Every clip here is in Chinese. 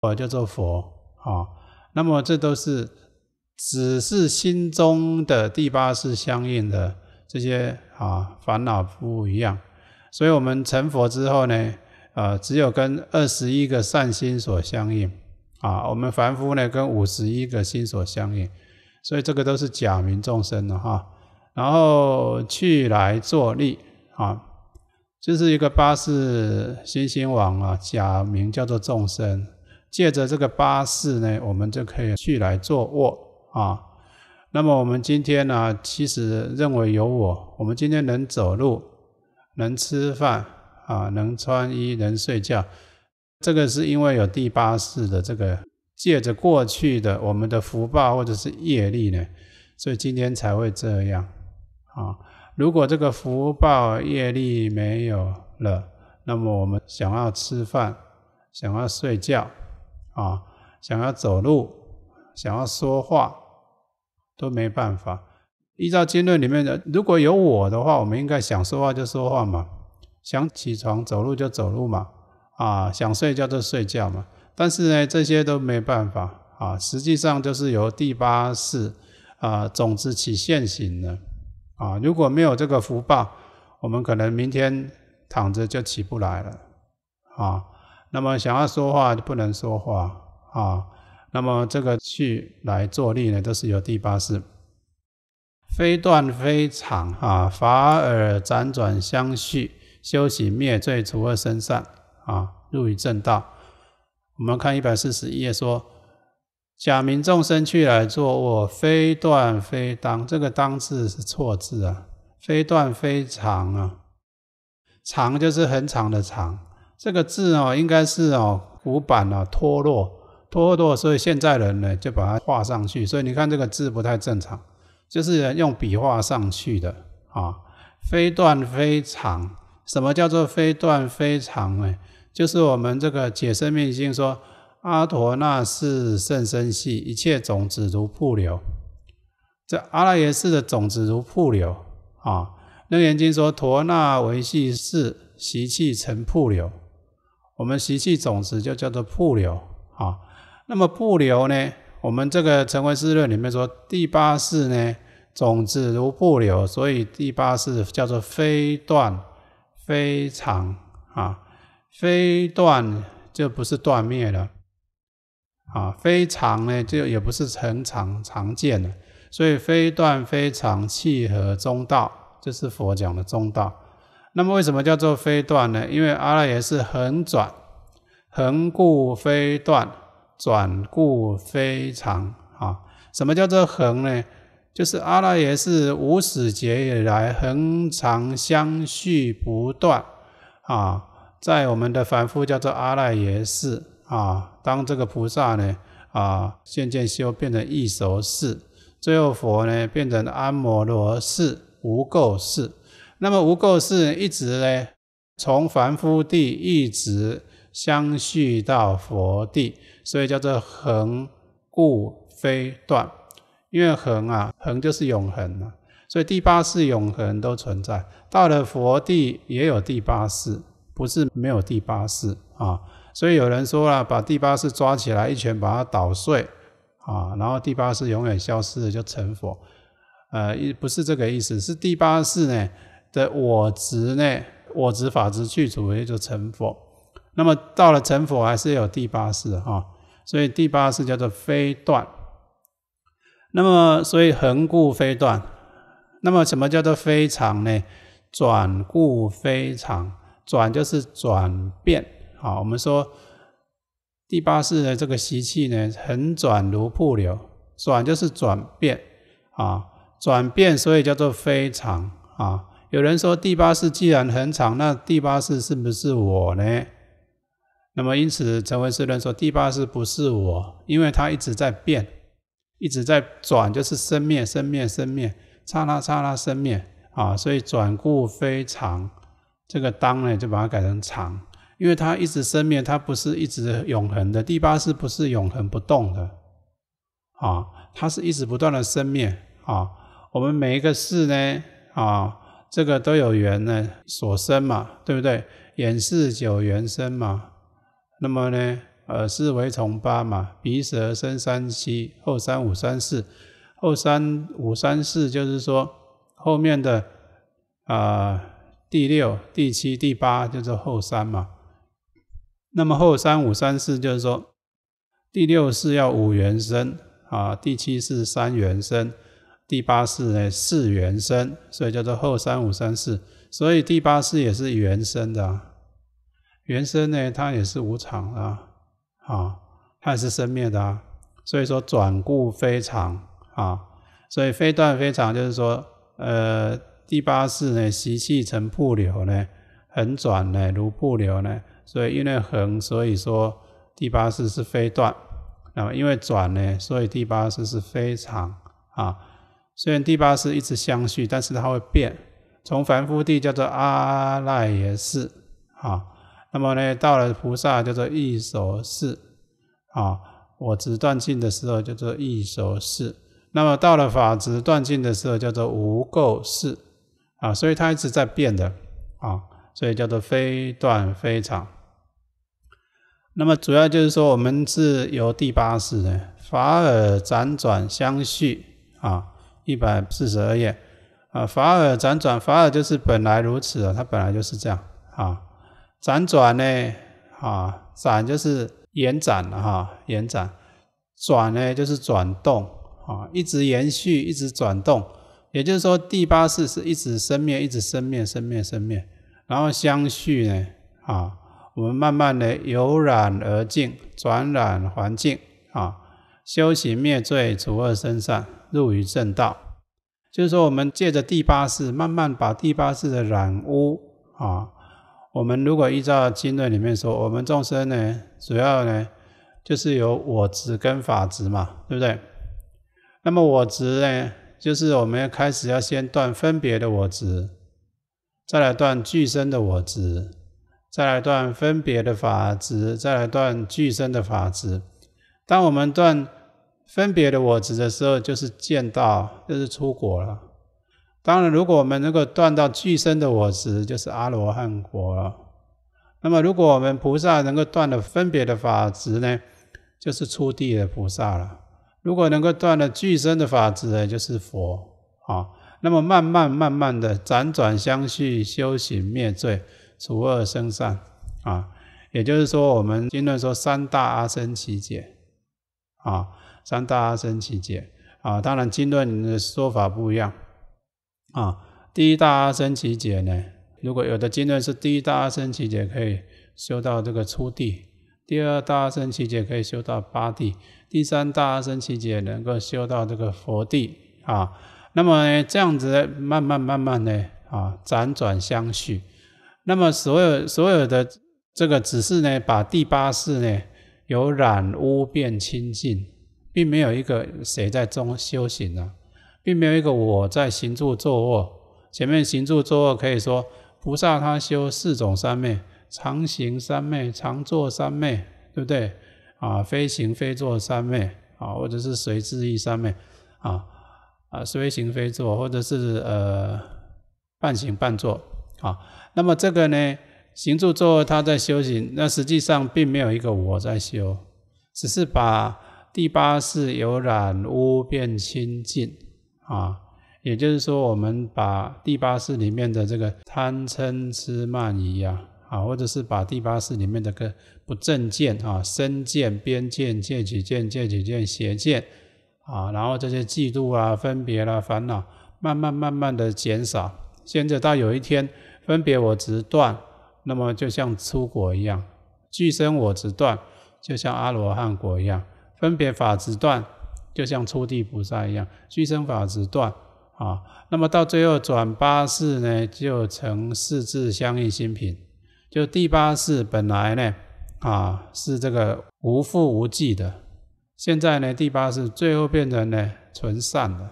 佛叫做佛啊，那么这都是只是心中的第八世相应的这些啊烦恼不一样，所以我们成佛之后呢，呃，只有跟二十一个善心所相应啊，我们凡夫呢跟五十一个心所相应，所以这个都是假名众生的哈。然后去来坐立啊，就是一个八世心心王啊，假名叫做众生。借着这个八四呢，我们就可以去来做卧啊。那么我们今天呢，其实认为有我，我们今天能走路、能吃饭啊、能穿衣、能睡觉，这个是因为有第八世的这个借着过去的我们的福报或者是业力呢，所以今天才会这样啊。如果这个福报业力没有了，那么我们想要吃饭、想要睡觉。啊，想要走路，想要说话，都没办法。依照经论里面的，如果有我的话，我们应该想说话就说话嘛，想起床走路就走路嘛，啊，想睡觉就睡觉嘛。但是呢，这些都没办法啊。实际上就是由第八世啊种子起现行的啊。如果没有这个福报，我们可能明天躺着就起不来了啊。那么想要说话就不能说话啊！那么这个去来做力呢，都是由第八式，非断非长啊，法尔辗转相续，修行灭罪，除恶生善啊，入于正道。我们看一百四十一页说：假名众生去来做卧，非断非当，这个“当”字是错字啊，非断非长啊，长就是很长的长。这个字哦，应该是哦骨板啊脱落脱落，所以现在人呢就把它画上去，所以你看这个字不太正常，就是用笔画上去的啊。非断非长，什么叫做非断非长呢？就是我们这个解生命经说阿陀那世甚生系一切种子如瀑流，这阿赖耶世的种子如瀑流啊。楞严经说陀那维系世习气成瀑流。我们习气种子就叫做瀑流啊，那么瀑流呢，我们这个成唯识论里面说第八世呢，种子如瀑流，所以第八世叫做非断、非常啊，非断就不是断灭了，啊，非常呢就也不是成常常见的，所以非断非常契合中道，这是佛讲的中道。那么为什么叫做非断呢？因为阿赖耶是恒转，恒故非断，转故非常啊。什么叫做恒呢？就是阿赖耶是无始劫以来恒常相续不断啊。在我们的凡夫叫做阿赖耶识啊。当这个菩萨呢啊，渐渐修变成一熟识，最后佛呢变成阿摩罗识、无垢识。那么无垢是，一直呢，从凡夫地一直相续到佛地，所以叫做恒故非断，因为恒啊，恒就是永恒啊，所以第八世永恒都存在，到了佛地也有第八世，不是没有第八世啊，所以有人说啊，把第八世抓起来一拳把它捣碎啊，然后第八世永远消失了就成佛，呃，不是这个意思，是第八世呢。的我执呢？我执法执去除，也就成佛。那么到了成佛，还是有第八世哈。所以第八世叫做非断。那么所以恒固非断。那么什么叫做非常呢？转故非常，转就是转变。好，我们说第八世的这个习气呢，恒转如瀑流，转就是转变啊，转变，所以叫做非常啊。有人说第八世既然很长，那第八世是不是我呢？那么因此，成为师人说第八世不是我，因为它一直在变，一直在转，就是生灭、生灭、生灭，刹那刹那生灭啊！所以转故非常，这个当呢就把它改成长，因为它一直生灭，它不是一直永恒的。第八世不是永恒不动的啊，它是一直不断的生灭啊。我们每一个世呢啊。这个都有缘呢，所生嘛，对不对？眼是九缘生嘛，那么呢，耳四为从八嘛，鼻舌生三七后三五三四，后三五三四就是说后面的啊第六、第七、第八就是后三嘛。那么后三五三四就是说第六是要五元生啊，第七是三元生。第八式呢是原生，所以叫做后三五三四，所以第八式也是原生的啊。原生呢，它也是无常啊，啊，它也是生灭的啊，所以说转故非常啊，所以非断非常就是说，呃，第八式呢习气成瀑流呢，横转呢如瀑流呢，所以因为横，所以说第八式是非断，那么因为转呢，所以第八式是非常啊。虽然第八世一直相续，但是它会变。从凡夫地叫做阿赖耶世啊，那么呢，到了菩萨叫做异所世啊。我执断尽的时候叫做异所世，那么到了法执断尽的时候叫做无垢世啊。所以它一直在变的啊，所以叫做非断非常。那么主要就是说，我们是由第八世呢，法尔辗转相续啊。一百四十二页，啊，法尔辗转，法尔就是本来如此啊，它本来就是这样啊。辗转呢，啊，展就是延展了哈，延展，转呢就是转动啊，一直延续，一直转动。也就是说，第八世是一直生灭，一直生灭，生灭，生灭，然后相续呢，啊，我们慢慢的由染而静，转染环境啊，修行灭罪，除恶生善。入于正道，就是说，我们借着第八世，慢慢把第八世的染污啊。我们如果依照经论里面说，我们众生呢，主要呢，就是有我执跟法执嘛，对不对？那么我执呢，就是我们要开始要先断分别的我执，再来断具身的我执，再来断分别的法执，再来断具身的法执。当我们断。分别的我执的时候，就是见到，就是出果了。当然，如果我们能够断到具身的我执，就是阿罗汉果了。那么，如果我们菩萨能够断了分别的法执呢，就是出地的菩萨了。如果能够断了具身的法执呢，就是佛啊。那么，慢慢慢慢的，辗转相续，修行灭罪，除恶生善啊。也就是说，我们经论说三大阿僧祇劫啊。三大阿僧祇劫啊，当然经论说法不一样啊。第一大阿僧祇劫呢，如果有的经论是第一大阿僧祇劫可以修到这个初地，第二大阿僧祇劫可以修到八地，第三大阿僧祇劫能够修到这个佛地啊。那么这样子慢慢慢慢呢啊，辗转相续，那么所有所有的这个只是呢，把第八世呢由染污变清净。并没有一个谁在中修行呢？并没有一个我在行住坐卧。前面行住坐卧可以说，菩萨他修四种三昧：常行三昧、常坐三昧，对不对？啊，非行非坐三昧啊，或者是随自意三昧啊啊，随行非坐，或者是呃半行半坐啊。那么这个呢，行住坐卧他在修行，那实际上并没有一个我在修，只是把。第八世由染污变清净啊，也就是说，我们把第八世里面的这个贪嗔痴慢疑啊，或者是把第八世里面的个不正见啊、身见、边见、见取见、见取见、邪见啊，然后这些嫉妒啊、分别啦、烦恼，慢慢慢慢的减少，现在到有一天分别我直断，那么就像出果一样，俱生我直断，就像阿罗汉果一样。分别法执断，就像初地菩萨一样，虚生法执断啊。那么到最后转八世呢，就成四智相应心品。就第八世本来呢啊是这个无复无迹的，现在呢第八世最后变成呢纯善的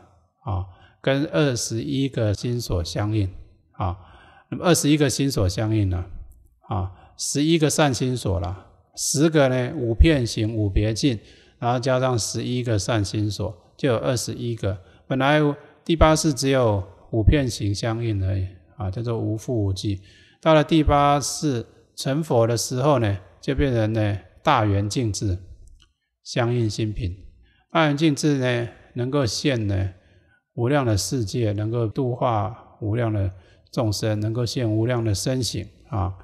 啊，跟二十一个心所相应啊。那么二十一个心所相应呢啊，十一个善心所了，十个呢五片行五别境。然后加上十一个善心所，就有二十一个。本来第八世只有五片形相应而已，啊，叫做无复无际。到了第八世成佛的时候呢，就变成呢大圆净智相应心品。大圆净智呢，能够现呢无量的世界，能够度化无量的众生，能够现无量的身形啊。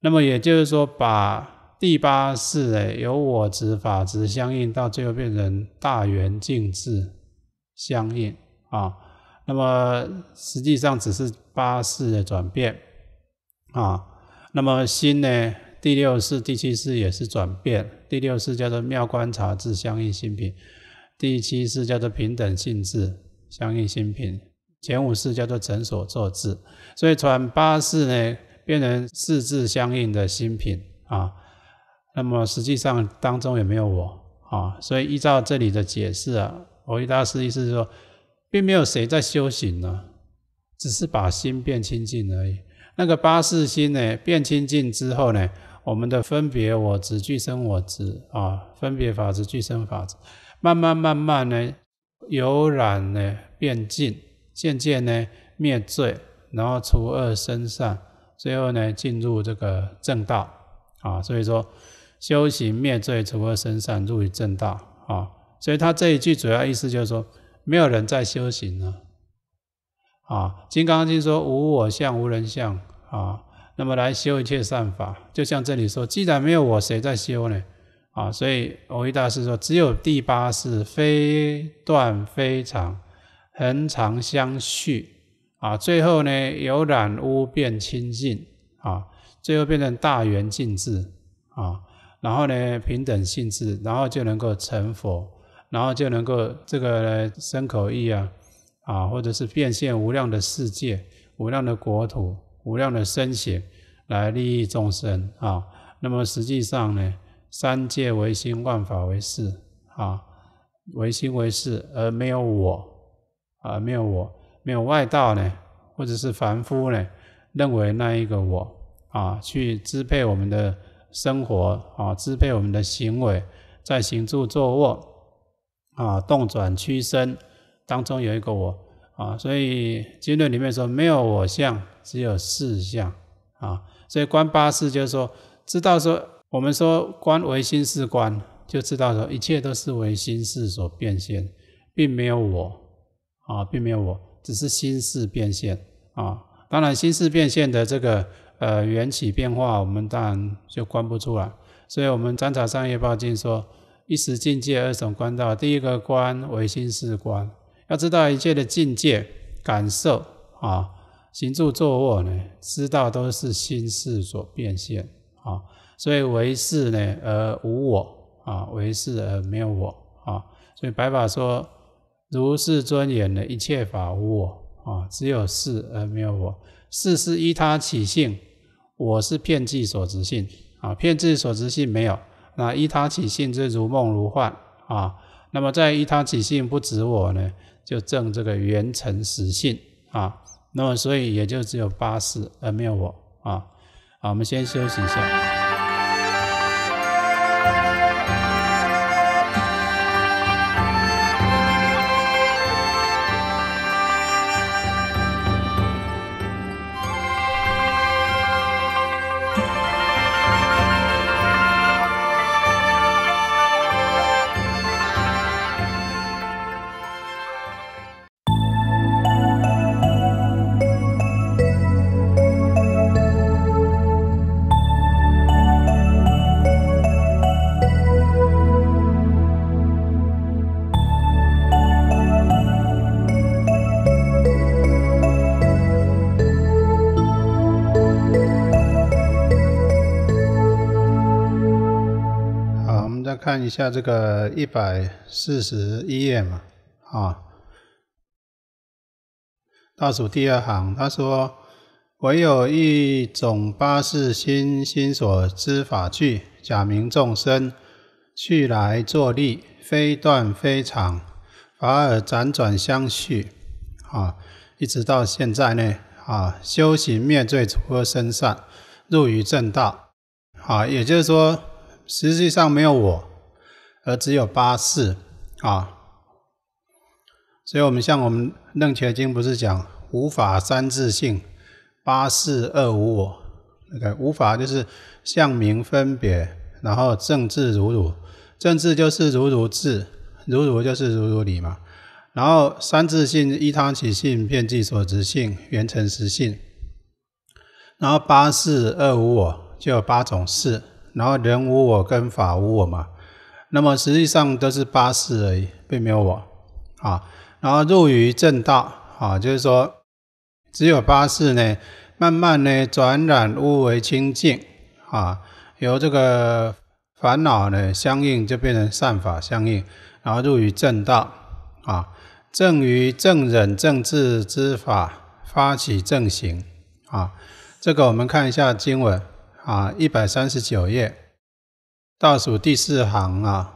那么也就是说把。第八世呢，由我执、法执相应，到最后变成大圆净智相应啊。那么实际上只是八世的转变啊。那么心呢，第六世、第七世也是转变。第六世叫做妙观察智相应心品，第七世叫做平等性智相应心品。前五世叫做整所作智。所以传八世呢，变成四智相应的心品啊。那么实际上当中也没有我啊，所以依照这里的解释啊，摩尼大师意思是说，并没有谁在修行呢，只是把心变清净而已。那个八识心呢，变清净之后呢，我们的分别我执、俱生我执啊，分别法执、俱生法执，慢慢慢慢呢，由染呢变净，渐渐呢灭罪，然后除恶生善，最后呢进入这个正道啊，所以说。修行灭罪除恶身善入于正道啊，所以他这一句主要意思就是说，没有人在修行了啊，《金刚经》说无我相无人相啊，那么来修一切善法，就像这里说，既然没有我，谁在修呢？啊，所以弘一大师说，只有第八世非断非常恒常相续啊，最后呢由染污变清净啊，最后变成大圆净智啊。然后呢，平等性质，然后就能够成佛，然后就能够这个生口意啊，啊，或者是变现无量的世界、无量的国土、无量的身形，来利益众生啊。那么实际上呢，三界唯心，万法唯识啊，唯心唯识，而没有我啊，没有我，没有外道呢，或者是凡夫呢，认为那一个我啊，去支配我们的。生活啊，支配我们的行为，在行住坐卧啊，动转屈伸当中有一个我啊，所以经论里面说没有我相，只有事相啊。所以观八事就是说，知道说我们说观唯心是观，就知道说一切都是唯心事所变现，并没有我啊，并没有我，只是心事变现啊。当然，心事变现的这个。呃，缘起变化，我们当然就观不出来。所以，我们《般若三月八经》说，一时境界二种观道。第一个观为心事观，要知道一切的境界、感受啊、行住坐卧呢，知道都是心事所变现啊。所以为事呢，而无我啊，为事而没有我啊。所以白法说，如是尊严呢，一切法无我啊，只有事而没有我。事是依他起性。我是骗计所执性啊，骗计所执性没有，那依他起性之如梦如幻啊，那么在依他起性不止我呢，就证这个缘成实性啊，那么所以也就只有八识而没有我啊，好，我们先休息一下。一下这个一百四十一页嘛，啊，倒数第二行，他说：“唯有一种八事心心所知法具，假名众生去来作立，非断非常，反而辗转相续，啊，一直到现在呢，啊，修行灭罪除身善，入于正道，啊，也就是说，实际上没有我。”而只有八事啊，所以我们像我们楞伽经不是讲无法三自性，八事二无我那个无法就是相名分别，然后正智如如，正智就是如如智，如如就是如如理嘛。然后三自性一汤起性，遍计所执性，圆成实性。然后八事二无我就有八种事，然后人无我跟法无我嘛。那么实际上都是八事而已，并没有我啊。然后入于正道啊，就是说只有八事呢，慢慢呢转染污为清净啊，由这个烦恼呢相应就变成善法相应，然后入于正道啊，正于正忍正智之法发起正行啊。这个我们看一下经文啊，一百三十九页。倒数第四行啊，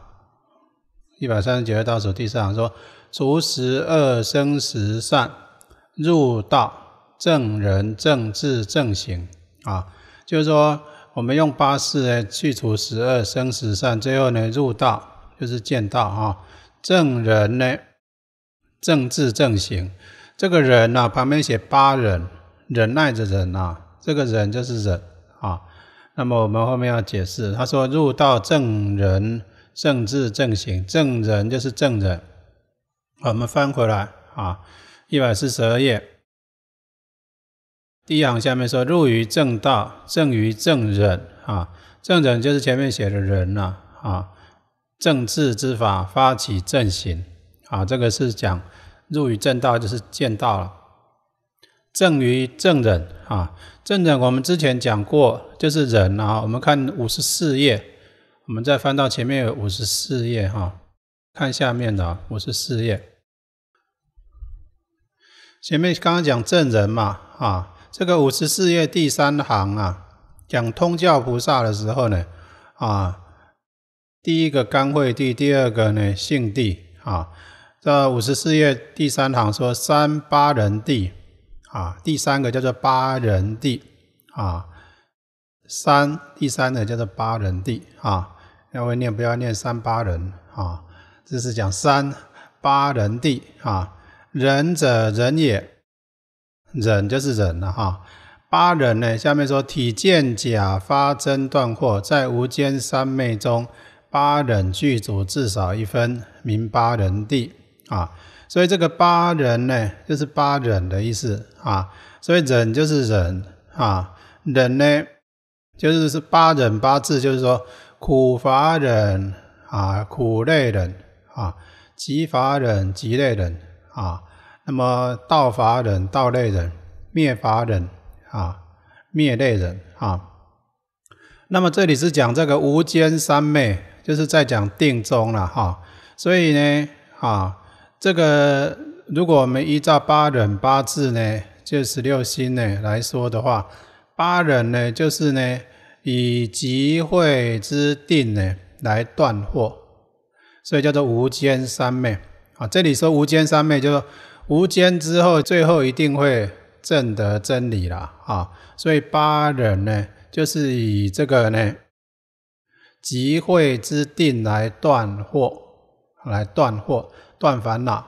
一百三十九倒数第四行说：除十二生十善，入道正人正智正行啊。就是说，我们用八事呢去除十二生十善，最后呢入道就是见道啊。正人呢，正智正行，这个人呢旁边写八忍，忍耐着忍啊，这个忍就是忍啊。那么我们后面要解释，他说入道正人正智正行，正人就是正人。我们翻回来啊，一百四十二页，第一行下面说入于正道，正于正人啊，正人就是前面写的人呐啊，正智之法发起正行啊，这个是讲入于正道就是见道了。正于证忍啊，证忍我们之前讲过，就是忍啊。我们看五十四页，我们再翻到前面有五十四页哈，看下面的五十四页。前面刚刚讲证人嘛啊，这个五十四页第三行啊，讲通教菩萨的时候呢啊，第一个干惠帝，第二个呢性帝啊。这五十四页第三行说三八人地。啊，第三个叫做八人地啊，三第三呢叫做八人地啊，要会念不要念三八人啊，这是讲三八人地啊，忍者忍也，忍就是忍了哈，八人呢下面说体见假发真断惑，在无间三昧中八忍具足至少一分名八人地啊。所以这个八忍呢，就是八忍的意思啊。所以忍就是忍啊，忍呢，就是是八忍八字，就是说苦乏忍啊，苦累忍啊，极乏忍极累忍啊，那么道法忍道类忍灭法忍啊，灭类忍啊。那么这里是讲这个无间三昧，就是在讲定中了哈。所以呢啊。这个如果我们依照八忍八字呢，就十六心呢来说的话，八忍呢就是呢以集会之定呢来断惑，所以叫做无间三昧啊。这里说无间三昧，就说无间之后，最后一定会证得真理了啊。所以八忍呢就是以这个呢集会之定来断惑，来断惑。断烦恼，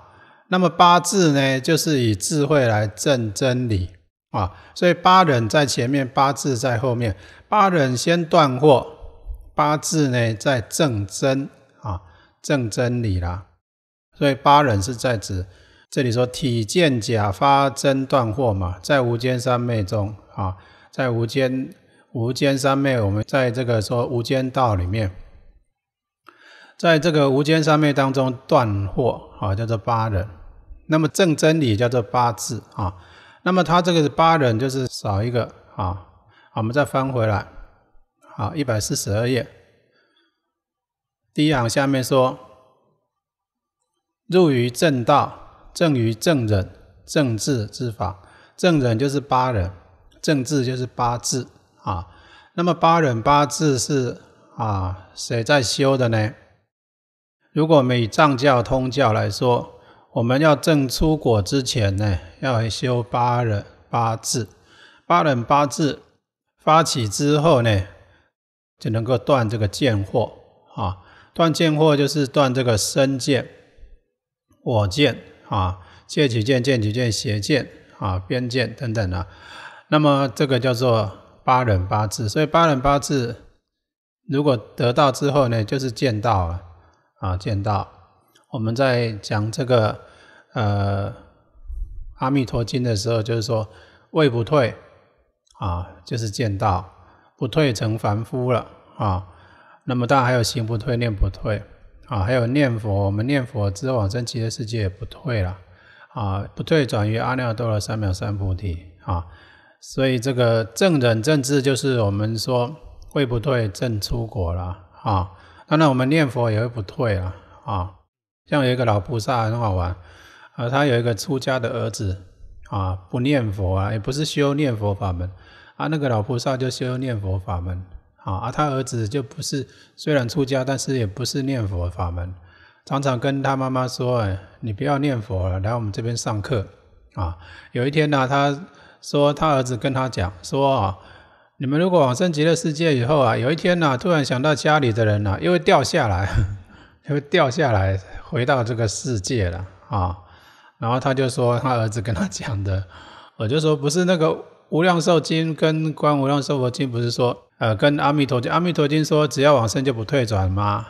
那么八字呢，就是以智慧来证真理啊。所以八忍在前面，八字在后面。八忍先断惑，八字呢在证真啊，证真理啦。所以八忍是在指这里说体见假发真断惑嘛，在无间三昧中啊，在无间无间三昧，我们在这个说无间道里面。在这个无间上面当中断惑啊，叫做八忍；那么正真理叫做八字啊。那么它这个八忍就是少一个啊。我们再翻回来，好，一百四十二页，第一行下面说：入于正道，正于正忍，正智之法。正忍就是八忍，正智就是八字啊。那么八忍八字是啊，谁在修的呢？如果以藏教、通教来说，我们要证出果之前呢，要修八忍、八字，八忍、八字发起之后呢，就能够断这个见惑啊。断见惑就是断这个身见、我见啊，借几见、见几见、邪见啊、边见等等啊。那么这个叫做八忍八字，所以八忍八字如果得到之后呢，就是见到了。啊，见到我们在讲这个呃《阿弥陀经》的时候，就是说位不退啊，就是见到不退成凡夫了啊。那么当然还有行不退、念不退啊，还有念佛，我们念佛之往生极乐世界不退了啊，不退转于阿耨多罗三藐三菩提啊。所以这个正人正智，就是我们说位不退正出国了啊。当然，我们念佛也会不退啊！啊，像有一个老菩萨很好玩，啊，他有一个出家的儿子，啊，不念佛啊，也不是修念佛法门，啊，那个老菩萨就修念佛法门，啊，啊，他儿子就不是，虽然出家，但是也不是念佛法门，常常跟他妈妈说，哎，你不要念佛了，来我们这边上课，啊，有一天呢，他说他儿子跟他讲说啊。你们如果往生极乐世界以后啊，有一天呢，突然想到家里的人呢，又会掉下来，又会掉下来，回到这个世界了啊。然后他就说他儿子跟他讲的，我就说不是那个无量寿经跟观无量寿佛经不是说，呃，跟阿弥陀经，阿弥陀经说只要往生就不退转吗？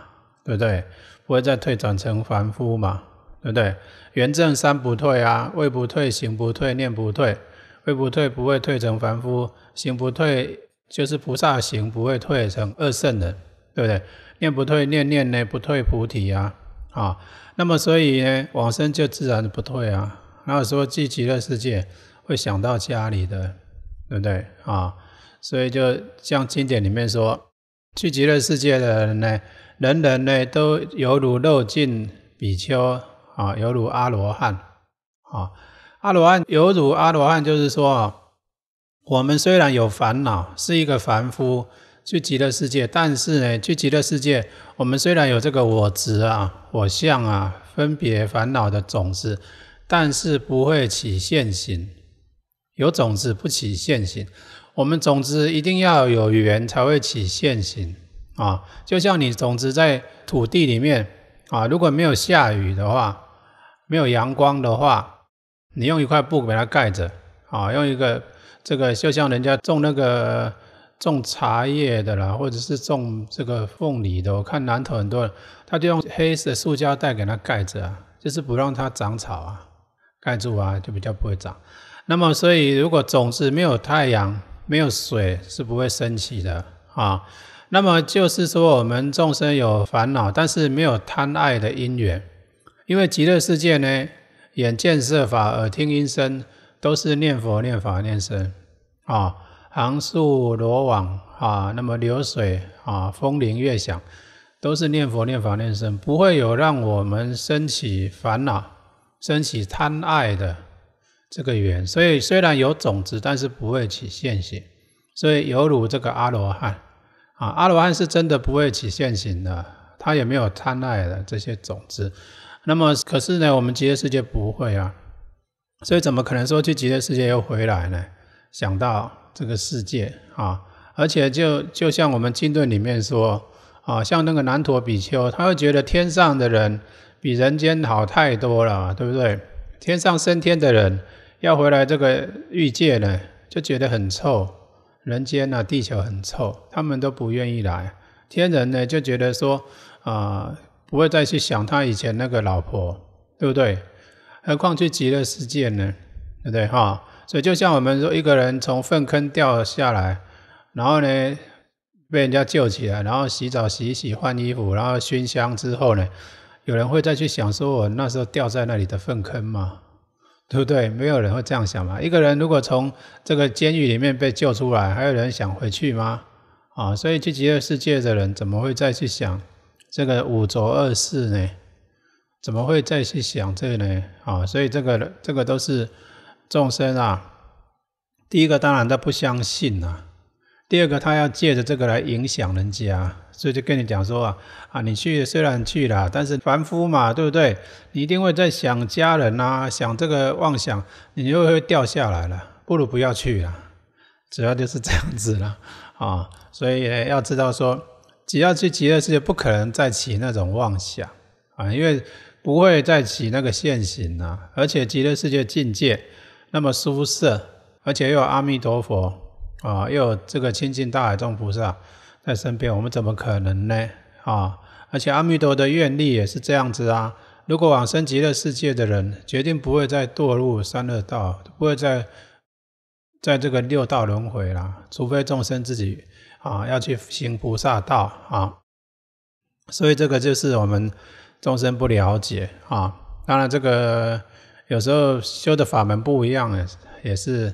对不对？不会再退转成凡夫嘛？对不对？圆正三不退啊，位不退，行不退，念不退。会不退不会退成凡夫，行不退就是菩萨行不会退成二圣人，对不对？念不退念念呢不退菩提啊啊，那么所以呢往生就自然不退啊。后说去极乐世界会想到家里的，对不对啊？所以就像经典里面说，去极乐世界的人呢，人人呢都犹如肉尽比丘啊，犹如阿罗汉啊。阿罗汉有辱阿罗汉，就是说，我们虽然有烦恼，是一个凡夫，去极乐世界，但是呢，去极乐世界，我们虽然有这个我执啊、我相啊、分别烦恼的种子，但是不会起现行。有种子不起现行，我们种子一定要有缘才会起现行啊。就像你种子在土地里面啊，如果没有下雨的话，没有阳光的话。你用一块布给它盖着，啊，用一个这个，就像人家种那个种茶叶的啦，或者是种这个凤梨的，我看南头很多人，他就用黑色的塑胶袋给它盖着，就是不让它长草啊，盖住啊，就比较不会长。那么，所以如果种子没有太阳、没有水，是不会升起的啊。那么就是说，我们众生有烦恼，但是没有贪爱的因缘，因为极乐世界呢。眼见色法，耳听音声，都是念佛、念法、念身啊。行树罗网啊，那么流水啊，风铃悦响，都是念佛、念法、念身，不会有让我们升起烦恼、升起贪爱的这个缘。所以虽然有种子，但是不会起现行。所以犹如这个阿罗汉啊，阿罗汉是真的不会起现行的，他也没有贪爱的这些种子。那么，可是呢，我们极乐世界不会啊，所以怎么可能说去极乐世界又回来呢？想到这个世界啊，而且就就像我们经论里面说啊，像那个南陀比丘，他会觉得天上的人比人间好太多了，对不对？天上升天的人要回来这个欲界呢，就觉得很臭，人间呢，地球很臭，他们都不愿意来。天人呢，就觉得说啊。不会再去想他以前那个老婆，对不对？何况去极乐世界呢，对不对哈？所以就像我们说，一个人从粪坑掉下来，然后呢被人家救起来，然后洗澡洗一洗，换衣服，然后熏香之后呢，有人会再去想说我那时候掉在那里的粪坑吗？对不对？没有人会这样想嘛。一个人如果从这个监狱里面被救出来，还有人想回去吗？啊，所以去极乐世界的人怎么会再去想？这个五浊二世呢，怎么会再去想这个呢？啊，所以这个这个都是众生啊。第一个当然他不相信啊，第二个他要借着这个来影响人家，所以就跟你讲说啊啊，你去虽然去了，但是凡夫嘛，对不对？你一定会在想家人啊，想这个妄想，你就会掉下来了。不如不要去了，主要就是这样子了啊。所以要知道说。只要去极乐世界，不可能再起那种妄想啊，因为不会再起那个现行了。而且极乐世界境界那么殊适，而且又有阿弥陀佛啊，又有这个清净大海众菩萨在身边，我们怎么可能呢？啊！而且阿弥陀的愿力也是这样子啊。如果往生极乐世界的人，决定不会再堕入三恶道，不会再在这个六道轮回啦。除非众生自己。啊，要去行菩萨道啊，所以这个就是我们终生不了解啊。当然，这个有时候修的法门不一样，也是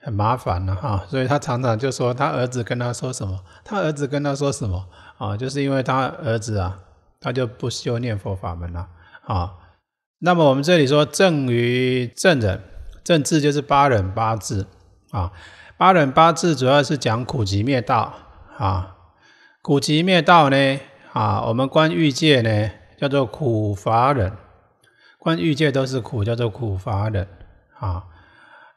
很麻烦的哈。所以他常常就说他儿子跟他说什么，他儿子跟他说什么啊，就是因为他儿子啊，他就不修念佛法门了啊。那么我们这里说正于正人正字就是八人八字啊，八人八字主要是讲苦集灭道。啊，苦集灭道呢？啊，我们观欲界呢，叫做苦乏人；观欲界都是苦，叫做苦乏人。啊，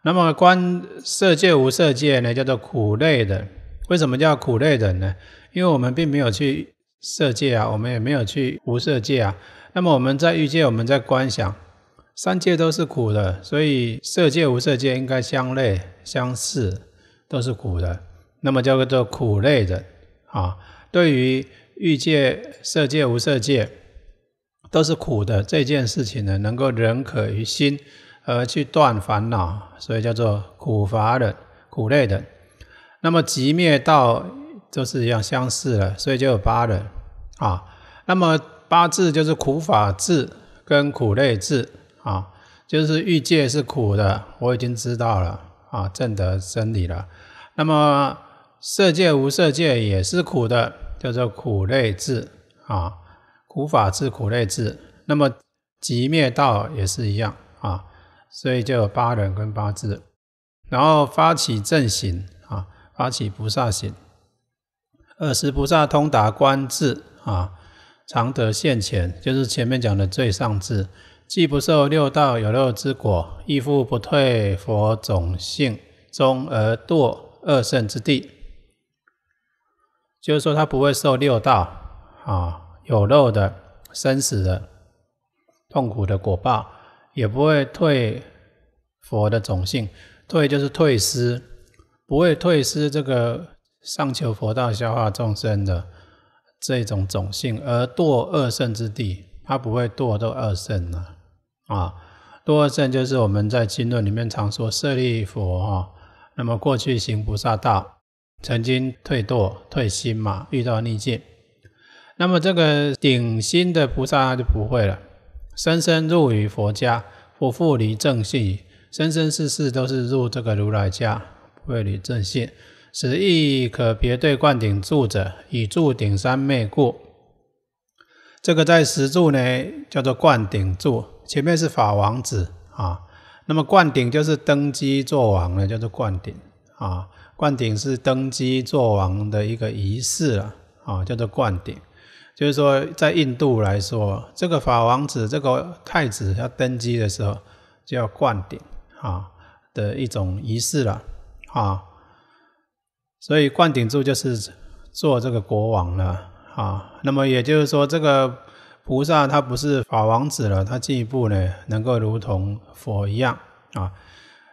那么观色界无色界呢，叫做苦类人。为什么叫苦类人呢？因为我们并没有去色界啊，我们也没有去无色界啊。那么我们在欲界，我们在观想三界都是苦的，所以色界无色界应该相类相似，都是苦的。那么叫做苦类人，啊，对于欲界、色界、无色界都是苦的这件事情呢，能够忍可于心而去断烦恼，所以叫做苦乏人、苦类人。那么极灭道都是一样相似了，所以就有八人，啊，那么八字就是苦法字跟苦类字啊，就是欲界是苦的，我已经知道了，啊，正得真理了，那么。色界无色界也是苦的，叫做苦类智啊，苦法智苦类智。那么即灭道也是一样啊，所以就有八忍跟八智，然后发起正行啊，发起菩萨行。二十菩萨通达观智啊，常得现前，就是前面讲的最上智，既不受六道有漏之果，亦复不退佛种性，终而堕二圣之地。就是说，他不会受六道啊，有漏的、生死的、痛苦的果报，也不会退佛的种性，退就是退失，不会退失这个上求佛道、消化众生的这种种性，而堕恶圣之地，他不会堕到恶圣呢啊，堕恶圣就是我们在经论里面常说舍利佛哈，那么过去行菩萨道。曾经退堕退心嘛，遇到逆境，那么这个顶心的菩萨就不会了。生生入于佛家，不复离正性，生生世世都是入这个如来家，不离正性。此亦可别对灌顶住者，以住顶山昧故。这个在石柱呢，叫做灌顶柱，前面是法王子啊。那么灌顶就是登基做王了，叫做灌顶啊。灌顶是登基做王的一个仪式了，啊，叫做灌顶，就是说在印度来说，这个法王子这个太子要登基的时候，就要灌顶，啊的一种仪式了，啊，所以灌顶住就是做这个国王了，啊，那么也就是说这个菩萨他不是法王子了，他进一步呢能够如同佛一样，啊。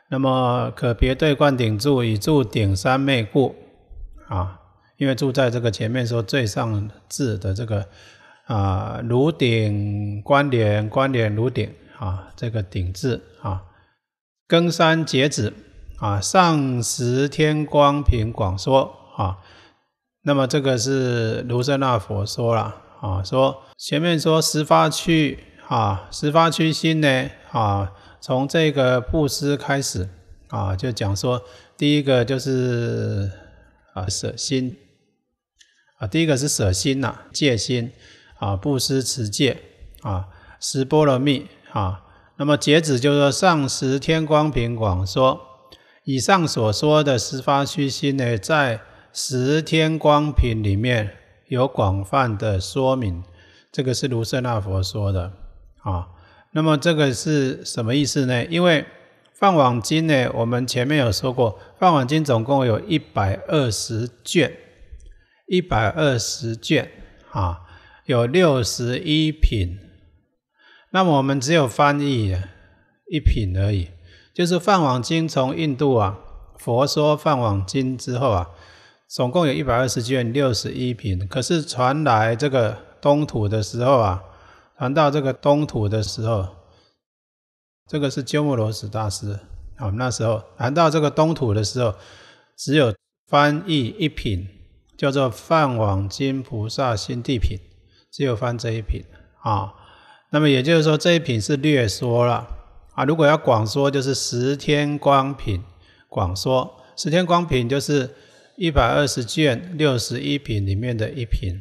那么可别对冠顶住，以住顶三昧故啊，因为住在这个前面说最上字的这个啊，如顶观点，观点如顶啊，这个顶字啊，庚山截止啊，上十天光平广说啊，那么这个是卢舍那佛说了啊，说前面说十发区啊，十发区心呢啊。从这个布施开始啊，就讲说，第一个就是啊舍心啊，第一个是舍心呐，戒心啊，布施持戒啊，施波罗蜜啊。那么截止就是说，上十天光平广说，以上所说的十发虚心呢，在十天光品里面有广泛的说明，这个是卢舍那佛说的啊。那么这个是什么意思呢？因为《放网经》呢，我们前面有说过，《放网经》总共有一百二十卷，一百二十卷啊，有六十一品。那么我们只有翻译一品而已。就是《放网经》从印度啊，佛说《放网经》之后啊，总共有一百二十卷，六十一品。可是传来这个东土的时候啊。传到这个东土的时候，这个是鸠摩罗什大师啊。那时候传到这个东土的时候，只有翻译一品，叫做《梵网经菩萨心地品》，只有翻这一品啊。那么也就是说，这一品是略说了啊。如果要广说，就是十天光品。广说，十天光品就是一百二十卷六十一品里面的一品。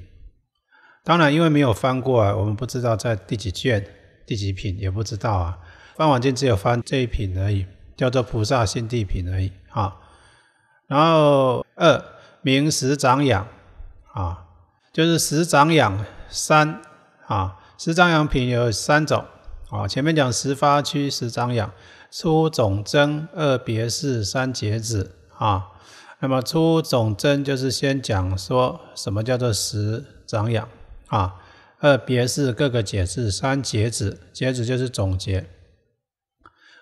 当然，因为没有翻过啊，我们不知道在第几卷、第几品，也不知道啊。翻往经只有翻这一品而已，叫做菩萨心地品而已啊。然后二明十长养啊，就是十长养三啊，十长养品有三种啊。前面讲十发区十长养、初总真、二别是三节子啊。那么初总真就是先讲说什么叫做十长养。啊，二别是各个解释，三截止，截止就是总结。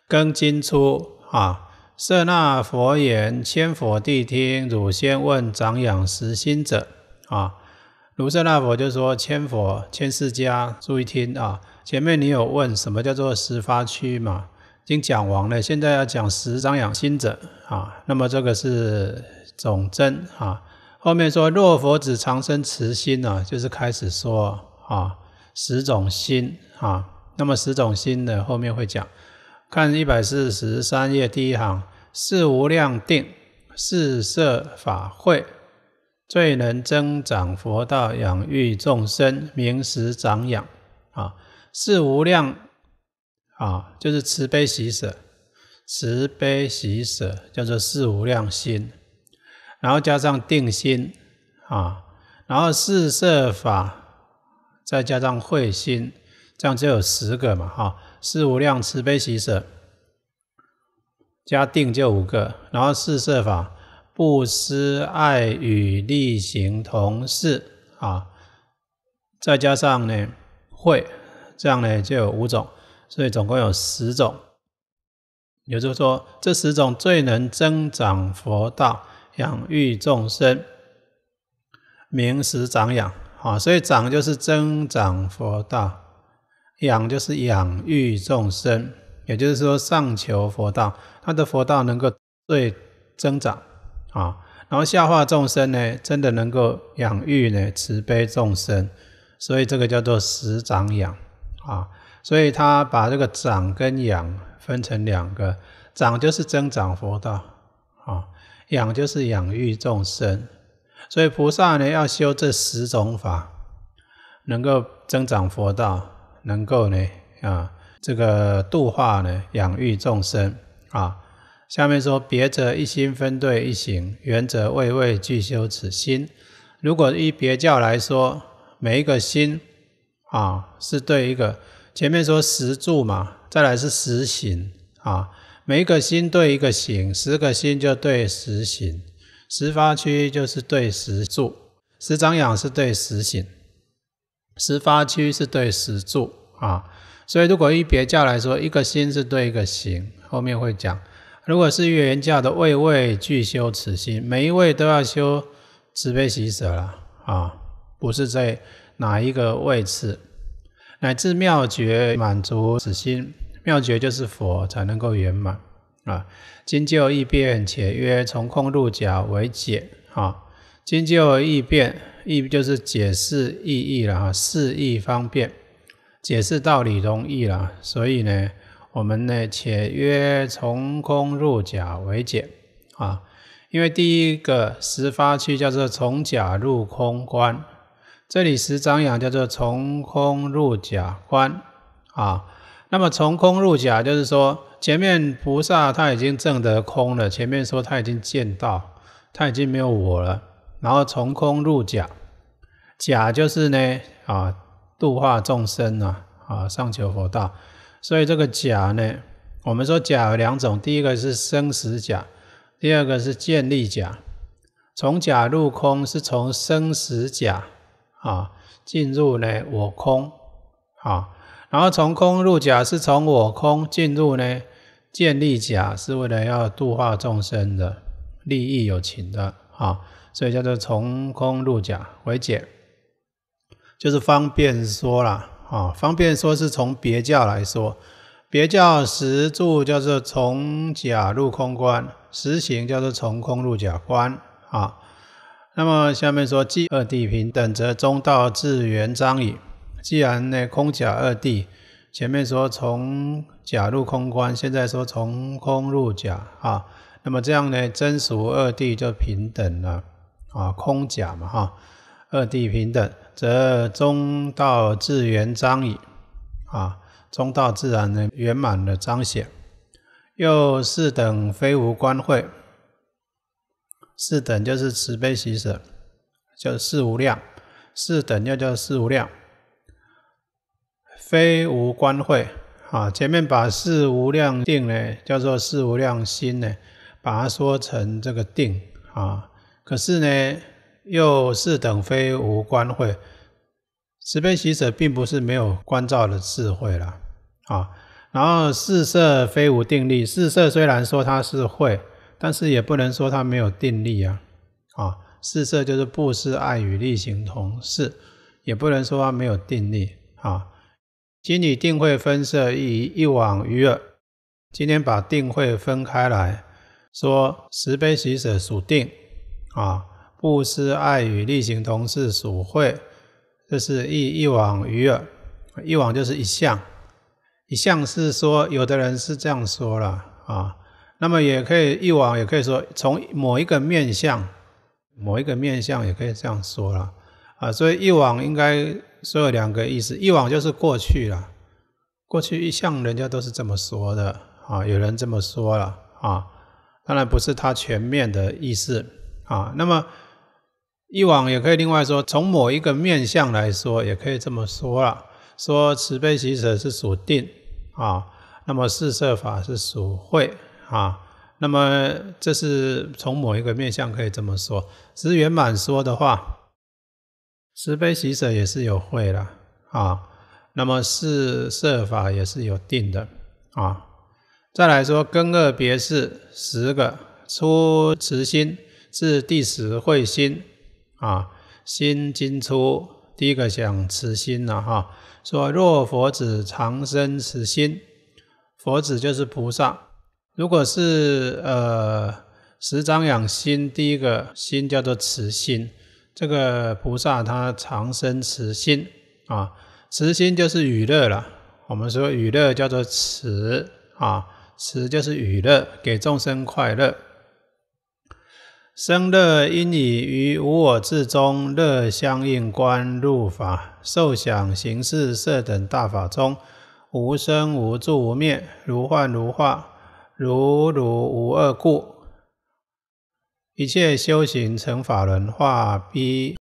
庚金初啊，舍那佛言，千佛谛听，汝先问长养十心者啊。如舍那佛就说，千佛千世家，注意听啊。前面你有问什么叫做十发区嘛，已经讲完了，现在要讲十长养心者啊。那么这个是总针啊。后面说若佛子长生慈心呢，就是开始说啊十种心啊，那么十种心呢后面会讲。看一百四十三页第一行，是无量定、是色法会，最能增长佛道、养育众生、名实长养啊。是无量啊，就是慈悲喜舍，慈悲喜舍叫做是无量心。然后加上定心啊，然后四色法，再加上慧心，这样就有十个嘛，哈，四无量慈悲喜舍，加定就五个，然后四色法，布施爱与力行同事啊，再加上呢慧，这样呢就有五种，所以总共有十种，也就是说这十种最能增长佛道。养育众生，名实长养啊，所以长就是增长佛道，养就是养育众生，也就是说上求佛道，他的佛道能够对增长啊，然后下化众生呢，真的能够养育呢慈悲众生，所以这个叫做实长养啊，所以他把这个长跟养分成两个，长就是增长佛道。养就是养育众生，所以菩萨呢要修这十种法，能够增长佛道，能够呢啊这个度化呢养育众生啊。下面说别者一心分对一行，原则位位俱修此心。如果依别教来说，每一个心啊是对一个前面说十住嘛，再来是十行啊。每一个心对一个行，十个心就对十行，十发区就是对十住，十长养是对十行，十发区是对十住啊。所以如果一别教来说，一个心是对一个行，后面会讲。如果是月圆教的位位俱修此心，每一位都要修慈悲喜舍了啊，不是在哪一个位次，乃至妙觉满足此心。妙绝就是佛才能够圆满啊！今就易变，且曰从空入假为解啊！今就易变，易就是解释意义了啊，示意方便，解释道理容易了。所以呢，我们呢，且曰从空入假为解啊！因为第一个十发区叫做从假入空观，这里十张养叫做从空入假观啊。那么从空入假，就是说前面菩萨他已经证得空了，前面说他已经见到，他已经没有我了，然后从空入假，假就是呢啊度化众生啊啊上求佛道，所以这个假呢，我们说假有两种，第一个是生死假，第二个是建立假，从假入空是从生死假啊进入呢我空啊。然后从空入假是从我空进入呢，建立假是为了要度化众生的利益有情的啊，所以叫做从空入假为解，就是方便说了啊，方便说是从别教来说，别教实住叫做从假入空观，实行叫做从空入假观啊。那么下面说，即二谛平等，则中道至圆章矣。既然呢，空假二谛，前面说从假入空观，现在说从空入假啊，那么这样呢，真俗二谛就平等了啊，空假嘛哈，二谛平等，则中道自圆彰矣啊，中道自然呢圆满的彰显。又四等非无观会，四等就是慈悲喜舍，就四无量，四等又叫四无量。非无关会啊，前面把四无量定呢叫做四无量心呢，把它说成这个定，啊，可是呢又是等非无关会，慈悲喜舍并不是没有关照的智慧了，啊，然后四色非无定力，四色虽然说它是会，但是也不能说它没有定力啊，啊，四色就是布施爱与力行同事，也不能说它没有定力，啊。今理定会分舍一一网鱼饵，今天把定会分开来说，十悲喜舍属定啊，布施爱与例行同事属会，这是一一网鱼饵，一网就是一项，一项是说有的人是这样说了啊，那么也可以一网也可以说从某一个面向，某一个面向也可以这样说了啊，所以一网应该。所有两个意思，一往就是过去了，过去一向人家都是这么说的啊，有人这么说了啊，当然不是他全面的意思啊。那么一往也可以另外说，从某一个面相来说，也可以这么说了，说慈悲喜舍是属定啊，那么四摄法是属慧啊，那么这是从某一个面相可以这么说，是圆满说的话。十悲喜舍也是有会了啊，那么四设法也是有定的啊。再来说根二别是十个初慈心是第十慧心啊，心经初第一个讲慈心了哈。说若佛子长生慈心，佛子就是菩萨。如果是呃十张养心，第一个心叫做慈心。这个菩萨他常生慈心啊，慈心就是娱乐了。我们说娱乐叫做慈啊，慈就是娱乐，给众生快乐。生乐因以于无我自中，乐相应观入法受想行识色等大法中，无生无住无灭，如幻如化，如如无二故。一切修行成法轮化彼。